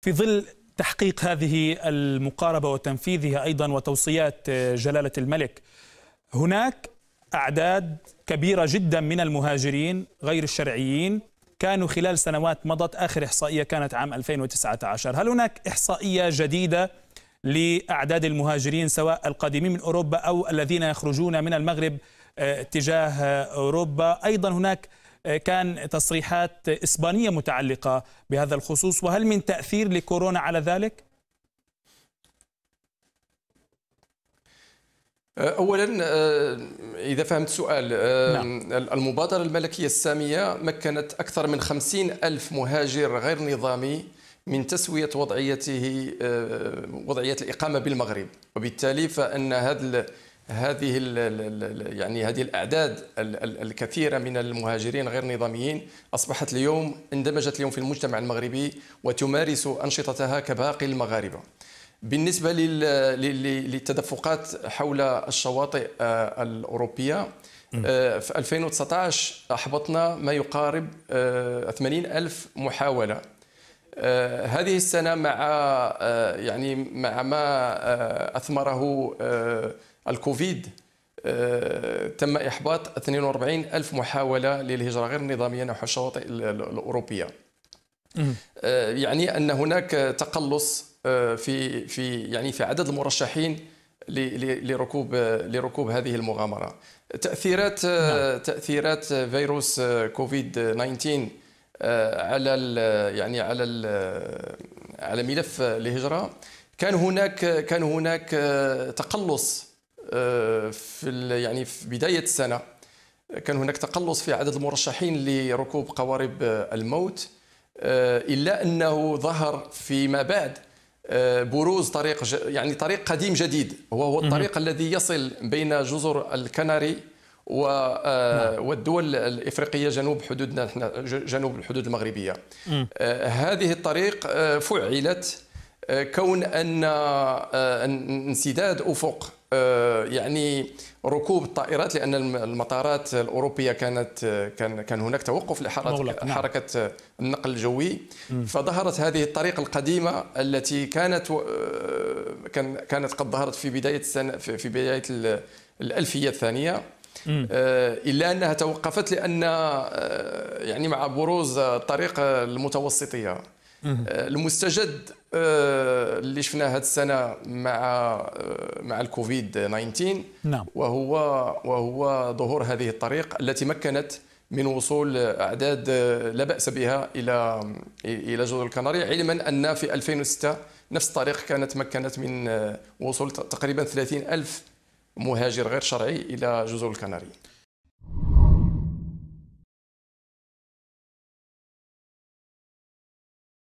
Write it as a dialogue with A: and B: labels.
A: في ظل تحقيق هذه المقاربة وتنفيذها أيضا وتوصيات آه، جلالة الملك هناك أعداد كبيرة جدا من المهاجرين غير الشرعيين كانوا خلال سنوات مضت آخر إحصائية كانت عام 2019 هل هناك إحصائية جديدة لأعداد المهاجرين سواء القادمين من أوروبا أو الذين يخرجون من المغرب آه، تجاه آه، أوروبا أيضا هناك آه، كان تصريحات إسبانية متعلقة بهذا الخصوص وهل من تأثير لكورونا على ذلك؟
B: آه، اولا آه، اذا فهمت سؤال نعم. المبادره الملكيه الساميه مكنت اكثر من خمسين الف مهاجر غير نظامي من تسويه وضعيته وضعيه الاقامه بالمغرب وبالتالي فان هذا هذه يعني هذه الاعداد الكثيره من المهاجرين غير نظاميين اصبحت اليوم اندمجت اليوم في المجتمع المغربي وتمارس انشطتها كباقي المغاربه. بالنسبه للتدفقات حول الشواطئ آه، الاوروبيه آه، في 2019 احبطنا ما يقارب 80 آه، الف محاوله آه، هذه السنة مع آه، يعني مع ما آه، أثمره الكوفيد تم إحباط 42 ألف محاولة للهجرة غير النظامية نحو الشواطئ الأوروبية يعني أن هناك تقلص في في يعني في عدد المرشحين لركوب لركوب هذه المغامرة تأثيرات نعم. تأثيرات فيروس كوفيد 19 آه، على يعني على آه، على ملف الهجره كان هناك كان هناك آه، تقلص في يعني في بدايه السنه كان هناك تقلص في عدد المرشحين لركوب قوارب الموت الا انه ظهر فيما بعد بروز طريق يعني طريق قديم جديد وهو الطريق الذي يصل بين جزر الكناري و آه، نعم. والدول الافريقيه جنوب حدودنا احنا جنوب الحدود المغربيه آه، هذه الطريق آه، فعلت كون ان انسداد افق يعني ركوب الطائرات لان المطارات الاوروبيه كانت كان كان هناك توقف لحركه نعم. حركه النقل الجوي فظهرت هذه الطريق القديمه التي كانت كانت قد ظهرت في بدايه السنه في بدايه الالفيه الثانيه آه، الا انها توقفت لان آه، يعني مع بروز الطريق المتوسطيه آه، المستجد اللي شفناه هذه السنه مع مع الكوفيد 19 نعم. وهو وهو ظهور هذه الطريق التي مكنت من وصول اعداد لا باس بها الى الى جزر الكناري علما ان في 2006 نفس الطريق كانت مكنت من وصول تقريبا 30 الف مهاجر غير شرعي الى جزر الكناري